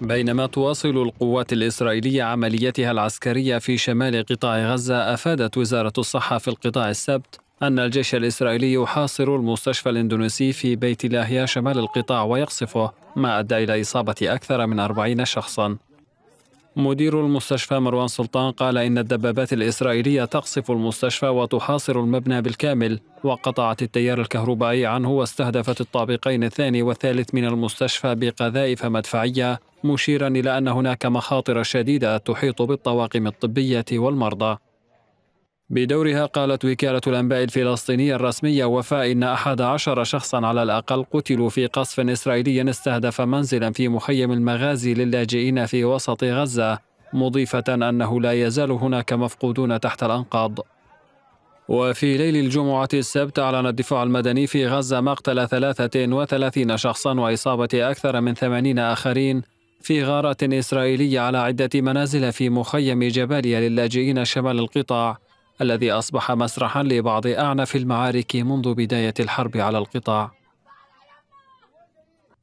بينما تواصل القوات الإسرائيلية عملياتها العسكرية في شمال قطاع غزة أفادت وزارة الصحة في القطاع السبت أن الجيش الإسرائيلي يحاصر المستشفى الإندونيسي في بيت لاهيا شمال القطاع ويقصفه ما أدى إلى إصابة أكثر من أربعين شخصا مدير المستشفى مروان سلطان قال إن الدبابات الإسرائيلية تقصف المستشفى وتحاصر المبنى بالكامل وقطعت التيار الكهربائي عنه واستهدفت الطابقين الثاني والثالث من المستشفى بقذائف مدفعية مشيرا إلى أن هناك مخاطر شديدة تحيط بالطواقم الطبية والمرضى بدورها قالت وكالة الأنباء الفلسطينية الرسمية وفاء إن أحد عشر شخصا على الأقل قتلوا في قصف إسرائيلي استهدف منزلا في مخيم المغازي للاجئين في وسط غزة مضيفة أنه لا يزال هناك مفقودون تحت الأنقاض وفي ليل الجمعة السبت أعلن الدفاع المدني في غزة مقتل 33 شخصا وإصابة أكثر من 80 آخرين في غارات إسرائيلية على عدة منازل في مخيم جباليا للاجئين شمال القطاع الذي أصبح مسرحا لبعض أعنف المعارك منذ بداية الحرب على القطاع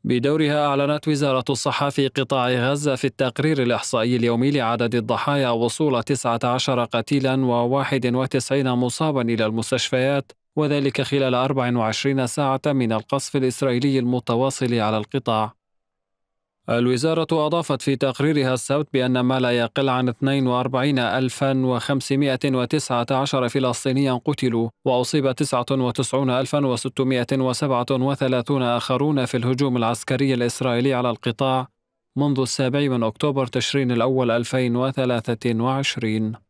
بدورها أعلنت وزارة الصحة في قطاع غزة في التقرير الإحصائي اليومي لعدد الضحايا وصول 19 قتيلا و91 مصابا إلى المستشفيات وذلك خلال 24 ساعة من القصف الإسرائيلي المتواصل على القطاع الوزارة أضافت في تقريرها السبت بأن ما لا يقل عن 42519 فلسطينيا قتلوا وأصيب 99637 آخرون في الهجوم العسكري الإسرائيلي على القطاع منذ السابع من أكتوبر تشرين الأول 2023